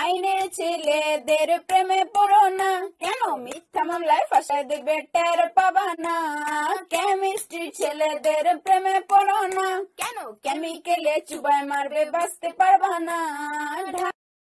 আইনে ছেলেদের প্রেমে পড়ো না কেন মিথ্যা মামলায় ফাঁসায় দেবে টের পাবা না কেমিস্ট্রি ছেলেদের প্রেমে পড়ো না কেন কেমিক্যালে চুবায় মারবে বাঁচতে পারবা না